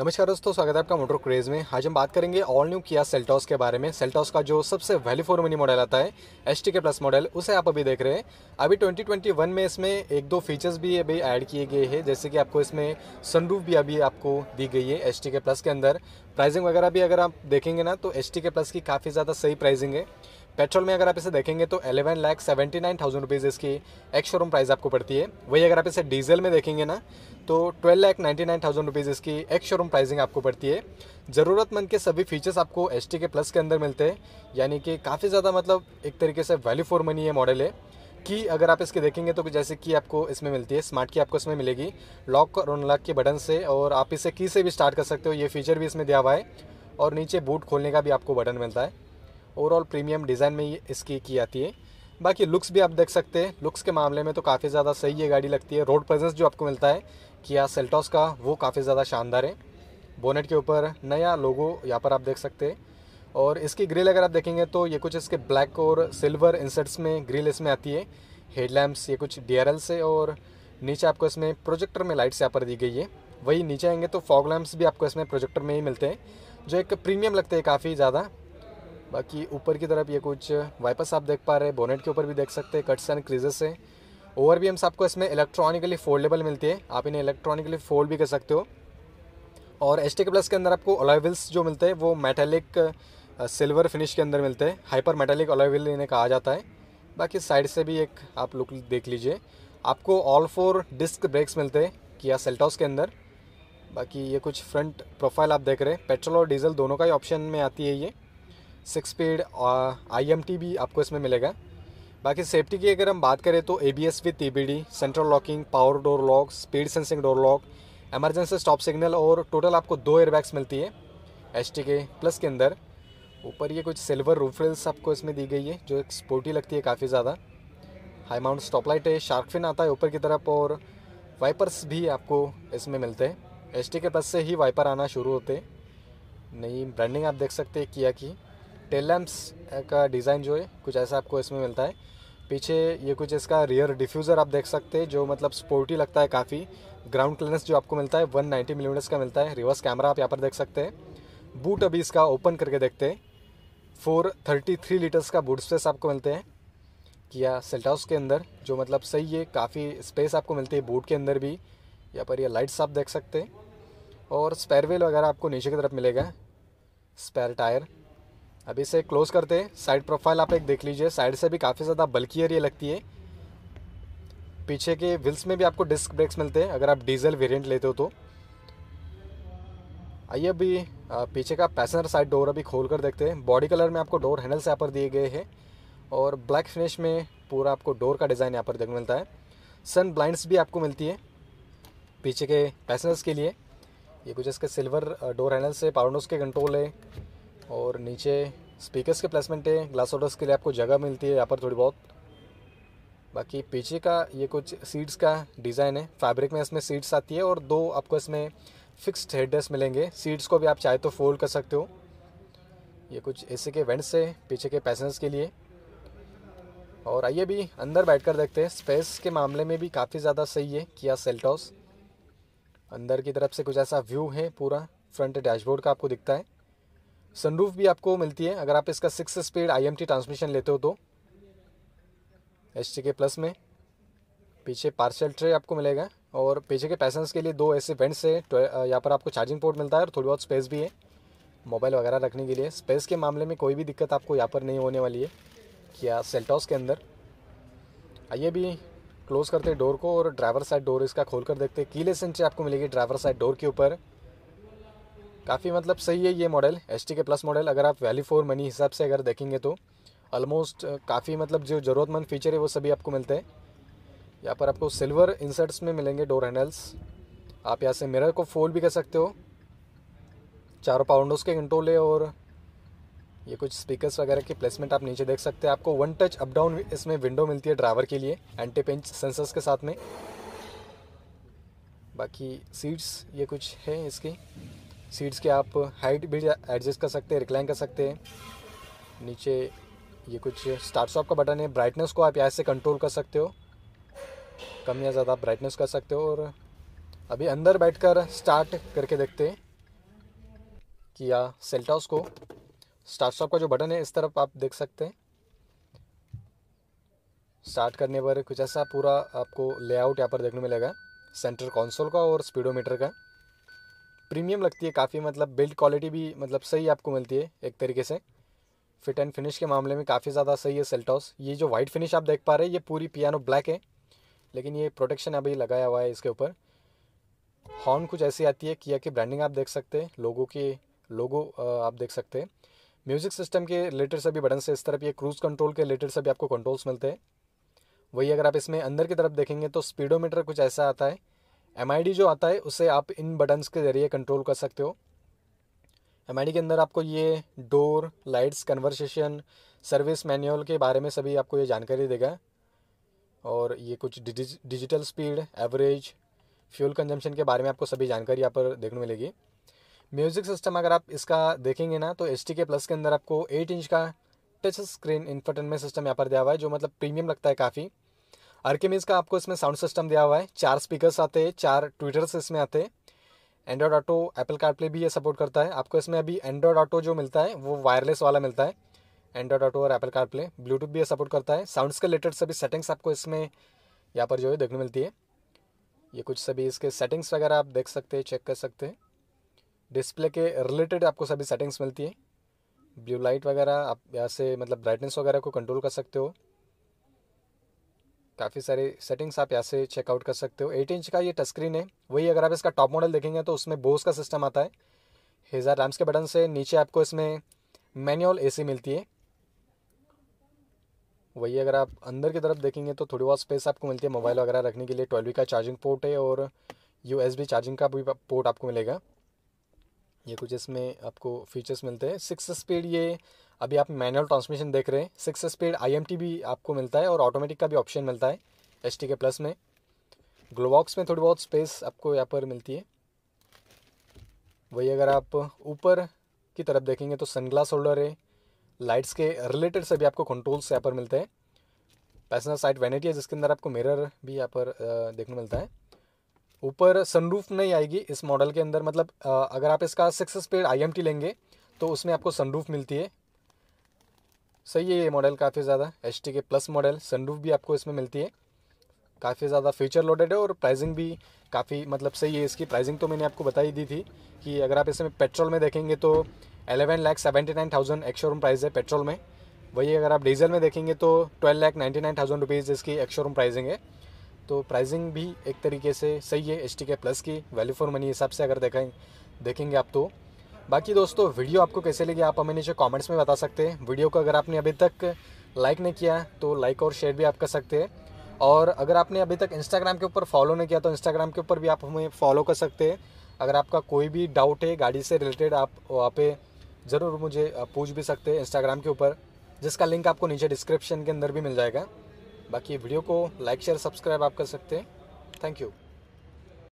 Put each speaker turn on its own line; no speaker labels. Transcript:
नमस्कार दोस्तों स्वागत है आपका मोटर क्रेज में आज हम बात करेंगे ऑल न्यू किया सेल्टॉस के बारे में सेल्टॉस का जो सबसे वैल्यू फॉर मनी मॉडल आता है एस के प्लस मॉडल उसे आप अभी देख रहे हैं अभी 2021 में इसमें एक दो फीचर्स भी अभी ऐड किए गए हैं जैसे कि आपको इसमें सनरूफ भी अभी आपको दी गई है एस के प्लस के अंदर प्राइजिंग वगैरह भी अगर आप देखेंगे ना तो एस के प्लस की काफ़ी ज़्यादा सही प्राइजिंग है पेट्रोल में अगर आप इसे देखेंगे तो eleven lakh seventy nine thousand rupees इसकी एक्स शोरूम प्राइस आपको पड़ती है वही अगर आप इसे डीजल में देखेंगे ना तो twelve lakh ninety nine thousand rupees इसकी एक्स शोरूम प्राइसिंग आपको पड़ती है ज़रूरतमंद के सभी फीचर्स आपको एस के प्लस के अंदर मिलते हैं यानी कि काफ़ी ज़्यादा मतलब एक तरीके से वैल्यू फॉर मनी ये मॉडल है की अगर आप इसके देखेंगे तो जैसे की आपको इसमें मिलती है स्मार्ट की आपको इसमें मिलेगी लॉक और अनलॉक के बटन से और आप इसे की से भी स्टार्ट कर सकते हो ये फीचर भी इसमें दिया हुआ है और नीचे बूट खोलने का भी आपको बटन मिलता है ओवरऑल प्रीमियम डिज़ाइन में इसकी की आती है बाकी लुक्स भी आप देख सकते हैं लुक्स के मामले में तो काफ़ी ज़्यादा सही ये गाड़ी लगती है रोड प्रेजेंस जो आपको मिलता है किया सेल्टॉस का वो काफ़ी ज़्यादा शानदार है बोनेट के ऊपर नया लोगो यहाँ पर आप देख सकते हैं और इसकी ग्रिल अगर आप देखेंगे तो ये कुछ इसके ब्लैक और सिल्वर इंसर्ट्स में ग्रिल इसमें आती है हेडलैम्प्स ये कुछ डी आर से और नीचे आपको इसमें प्रोजेक्टर में लाइट्स यहाँ पर दी गई है वही नीचे आएंगे तो फॉग लैम्प्स भी आपको इसमें प्रोजेक्टर में ही मिलते हैं जो एक प्रीमियम लगते हैं काफ़ी ज़्यादा बाकी ऊपर की तरफ ये कुछ वाइपर्स आप देख पा रहे हैं बोनेट के ऊपर भी देख सकते हैं कट्स एंड क्रीजेस है ओवर भी आपको इसमें इलेक्ट्रॉनिकली फोल्डेबल मिलती है आप इन्हें इलेक्ट्रॉनिकली फोल्ड भी कर सकते हो और एच प्लस के अंदर आपको अलाइविल्स जो मिलते हैं वो मेटेलिक सिल्वर फिनिश के अंदर मिलते हैं हाइपर मेटेलिक अलाइविल इन्हें कहा जाता है बाकी साइड से भी एक आप लुक देख लीजिए आपको ऑल फोर डिस्क ब्रेक्स मिलते हैं किया सेल्टॉस के अंदर बाकी ये कुछ फ्रंट प्रोफाइल आप देख रहे हैं पेट्रोल और डीजल दोनों का ही ऑप्शन में आती है ये six speed I M T भी आपको इसमें मिलेगा बाकी सेफ्टी की अगर हम बात करें तो A B S with E B D central locking power door lock speed sensing door lock emergency stop signal और टोटल आपको दो एयरबैग्स मिलती है एच टी के प्लस के अंदर ऊपर ये कुछ सिल्वर रूफ आपको इसमें दी गई है जो एक स्पोर्टी लगती है काफ़ी ज़्यादा हाई माउंट स्टॉप लाइट है शार्क फिन आता है ऊपर की तरफ और वाइपर्स भी आपको इसमें मिलते हैं एच के प्लस से ही वाइपर आना शुरू होते हैं नई ब्रांडिंग आप देख सकते हैं किया की टेल लैम्प्स का डिज़ाइन जो है कुछ ऐसा आपको इसमें मिलता है पीछे ये कुछ इसका रियर डिफ्यूज़र आप देख सकते हैं जो मतलब स्पोर्टी लगता है काफ़ी ग्राउंड क्लियरेंस जो आपको मिलता है 190 नाइन्टी mm का मिलता है रिवर्स कैमरा आप यहाँ पर देख सकते हैं बूट अभी इसका ओपन करके देखते हैं फोर थर्टी थ्री लीटर्स का बूट स्पेस आपको मिलते हैं किया सेल्टाउस के अंदर जो मतलब सही है काफ़ी स्पेस आपको मिलती है बूट के अंदर भी यहाँ पर यह लाइट्स आप देख सकते हैं और स्पेयरवेल वगैरह आपको नीचे की तरफ मिलेगा स्पेयर टायर अब इसे क्लोज करते हैं साइड प्रोफाइल आप एक देख लीजिए साइड से भी काफ़ी ज़्यादा बल्कि एरिया लगती है पीछे के व्हील्स में भी आपको डिस्क ब्रेक्स मिलते हैं अगर आप डीजल वेरिएंट लेते हो तो आइए अभी पीछे का पैसेंजर साइड डोर अभी खोल कर देखते हैं बॉडी कलर में आपको डोर हैंडल्स यहाँ पर दिए गए हैं और ब्लैक फिनिश में पूरा आपको डोर का डिज़ाइन यहाँ पर देखने मिलता है सन ब्लाइंड्स भी आपको मिलती है पीछे के पैसेंजर्स के लिए ये कुछ इसके सिल्वर डोर हैंडल्स है पावर के कंट्रोल है और नीचे स्पीकर्स के प्लेसमेंट है ग्लास ऑर्डर्स के लिए आपको जगह मिलती है यहाँ पर थोड़ी बहुत बाकी पीछे का ये कुछ सीट्स का डिज़ाइन है फैब्रिक में इसमें सीट्स आती है और दो आपको इसमें फिक्स्ड हेडरेस्ट मिलेंगे सीट्स को भी आप चाहे तो फोल्ड कर सकते हो ये कुछ ऐसे के वेंट्स है पीछे के पैसेंजर्स के लिए और आइए भी अंदर बैठकर देखते हैं स्पेस के मामले में भी काफ़ी ज़्यादा सही है किया सेल्टॉस अंदर की तरफ से कुछ ऐसा व्यू है पूरा फ्रंट डैशबोर्ड का आपको दिखता है सनरूफ भी आपको मिलती है अगर आप इसका सिक्स स्पीड आईएमटी ट्रांसमिशन लेते हो तो एच के प्लस में पीछे पार्सल ट्रे आपको मिलेगा और पीछे के पैसेंस के लिए दो ऐसे वेंट्स है यहाँ पर आपको चार्जिंग पोर्ट मिलता है और थोड़ी बहुत स्पेस भी है मोबाइल वगैरह रखने के लिए स्पेस के मामले में कोई भी दिक्कत आपको यहाँ पर नहीं होने वाली है क्या सेल्टॉस के अंदर आइए भी क्लोज़ करते डोर को और ड्राइवर साइड डोर इसका खोल कर देखते हैं कीले सेंचर आपको मिलेगी ड्राइवर साइड डोर के ऊपर काफ़ी मतलब सही है ये मॉडल एस के प्लस मॉडल अगर आप वैल्यू फॉर मनी हिसाब से अगर देखेंगे तो ऑलमोस्ट काफ़ी मतलब जो ज़रूरतमंद फीचर है वो सभी आपको मिलते हैं यहाँ पर आपको सिल्वर इंसर्ट्स में मिलेंगे डोर हैंडल्स आप यहाँ से मिरर को फोल्ड भी कर सकते हो चारों पाउंडोस के कंट्रोल है और ये कुछ स्पीकर्स वगैरह की प्लेसमेंट आप नीचे देख सकते हैं आपको वन टच अप डाउन इसमें विंडो मिलती है ड्राइवर के लिए एंटी पेंच सेंसर्स के साथ में बाकी सीट्स ये कुछ है इसकी सीट्स के आप हाइट भी एडजस्ट कर सकते हैं रिक्लाइन कर सकते हैं नीचे ये कुछ स्टार्ट स्टॉप का बटन है ब्राइटनेस को आप यहाँ से कंट्रोल कर सकते हो कम या ज़्यादा ब्राइटनेस कर सकते हो और अभी अंदर बैठकर स्टार्ट करके देखते हैं कि या सेल्टाउस को स्टार्ट स्टॉप का जो बटन है इस तरफ आप देख सकते हैं स्टार्ट करने पर कुछ ऐसा पूरा आपको लेआउट यहाँ पर देखने मिलेगा सेंटर कौनसोल का और स्पीडोमीटर का प्रीमियम लगती है काफ़ी मतलब बिल्ड क्वालिटी भी मतलब सही आपको मिलती है एक तरीके से फिट एंड फिनिश के मामले में काफ़ी ज़्यादा सही है सेल्टॉस ये जो वाइट फिनिश आप देख पा रहे हैं ये पूरी पियानो ब्लैक है लेकिन ये प्रोटेक्शन अभी लगाया हुआ है इसके ऊपर हॉर्न कुछ ऐसी आती है किया की ब्रांडिंग आप देख सकते हैं लोगों के लोगो आप देख सकते हैं म्यूज़िक सिस्टम के रिलेटेड सभी बटन से इस तरफ ये क्रूज़ कंट्रोल के रिलेटेड सभी आपको कंट्रोल्स मिलते हैं वही अगर आप इसमें अंदर की तरफ देखेंगे तो स्पीडोमीटर कुछ ऐसा आता है एम जो आता है उसे आप इन बटन्स के ज़रिए कंट्रोल कर सकते हो एम के अंदर आपको ये door lights conversation service manual के बारे में सभी आपको ये जानकारी देगा और ये कुछ digital speed average fuel consumption के बारे में आपको सभी जानकारी यहाँ पर देखने मिलेगी म्यूज़िक सिस्टम अगर आप इसका देखेंगे ना तो एच के प्लस के अंदर आपको एट इंच का टच स्क्रीन इन्फर्टन सिस्टम यहाँ पर दिया हुआ है जो मतलब प्रीमियम लगता है काफ़ी आर्केमिज का आपको इसमें साउंड सिस्टम दिया हुआ है चार स्पीकर्स आते हैं चार ट्विटर्स इसमें आते हैं एंड्रॉयड ऑटो एप्पल कार्डप्ले भी ये सपोर्ट करता है आपको इसमें अभी एंड्रॉयड ऑटो जो मिलता है वो वायरलेस वाला मिलता है एंड्रॉयड ऑटो और एप्पल कारप्ले ब्लूटूथ भी ये सपोर्ट करता है साउंड्स के रिलेटेड सभी सेटिंग्स आपको इसमें यहाँ पर जो है देखने मिलती है ये कुछ सभी इसके सेटिंग्स वगैरह आप देख सकते हैं चेक कर सकते हैं डिस्प्ले के रिलेटेड आपको सभी सेटिंग्स मिलती है ब्लू लाइट वगैरह आप यहाँ से मतलब ब्राइटनेस वगैरह को कंट्रोल कर सकते हो काफ़ी सारे सेटिंग्स आप यहाँ से चेकआउट कर सकते हो एट इंच का ये टच स्क्रीन है वही अगर आप इसका टॉप मॉडल देखेंगे तो उसमें बोस का सिस्टम आता है हेज़ार रैम्स के बटन से नीचे आपको इसमें मैनुअल एसी मिलती है वही अगर आप अंदर की तरफ देखेंगे तो थोड़ी बहुत स्पेस आपको मिलती है मोबाइल वगैरह रखने के लिए ट्वेल्वी का चार्जिंग पोर्ट है और यू चार्जिंग का भी पोर्ट आपको मिलेगा ये कुछ इसमें आपको फीचर्स मिलते हैं सिक्स स्पीड ये अभी आप मैनुअल ट्रांसमिशन देख रहे हैं सिक्स स्पीड आई भी आपको मिलता है और ऑटोमेटिक का भी ऑप्शन मिलता है एस के प्लस में ग्लोबॉक्स में थोड़ी बहुत स्पेस आपको यहाँ पर मिलती है वही अगर आप ऊपर की तरफ देखेंगे तो सनग्लास होल्डर है लाइट्स के रिलेटेड से भी आपको कंट्रोल्स यहाँ पर मिलते हैं पैसेंजर साइड वैनिटी है जिसके अंदर आपको मिरर भी यहाँ पर देखने मिलता है ऊपर सनरूफ नहीं आएगी इस मॉडल के अंदर मतलब अगर आप इसका सिक्स स्पीड आई लेंगे तो उसमें आपको सनरूफ मिलती है सही है ये मॉडल काफ़ी ज़्यादा एच के प्लस मॉडल सनरूफ भी आपको इसमें मिलती है काफ़ी ज़्यादा फीचर लोडेड है और प्राइसिंग भी काफ़ी मतलब सही है इसकी प्राइसिंग तो मैंने आपको बता ही दी थी कि अगर आप इसमें पेट्रोल में देखेंगे तो eleven lakh seventy nine thousand ex showroom price है पेट्रोल में वही अगर आप डीजल में देखेंगे तो twelve lakh ninety nine thousand rupees इसकी एक्शो रूम प्राइसिंग है तो प्राइसिंग भी एक तरीके से सही है एच के प्लस की वैल्यू फॉर मनी हिसाब से अगर देखें देखेंगे आप तो बाकी दोस्तों वीडियो आपको कैसे लगी आप हमें नीचे कमेंट्स में बता सकते हैं वीडियो को अगर आपने अभी तक लाइक नहीं किया तो लाइक और शेयर भी आप कर सकते हैं और अगर आपने अभी तक इंस्टाग्राम के ऊपर फॉलो नहीं किया तो इंस्टाग्राम के ऊपर भी आप हमें फॉलो कर सकते हैं अगर आपका कोई भी डाउट है गाड़ी से रिलेटेड आप वहाँ पे ज़रूर मुझे पूछ भी सकते हैं इंस्टाग्राम के ऊपर जिसका लिंक आपको नीचे डिस्क्रिप्शन के अंदर भी मिल जाएगा बाकी वीडियो को लाइक शेयर सब्सक्राइब आप कर सकते हैं थैंक यू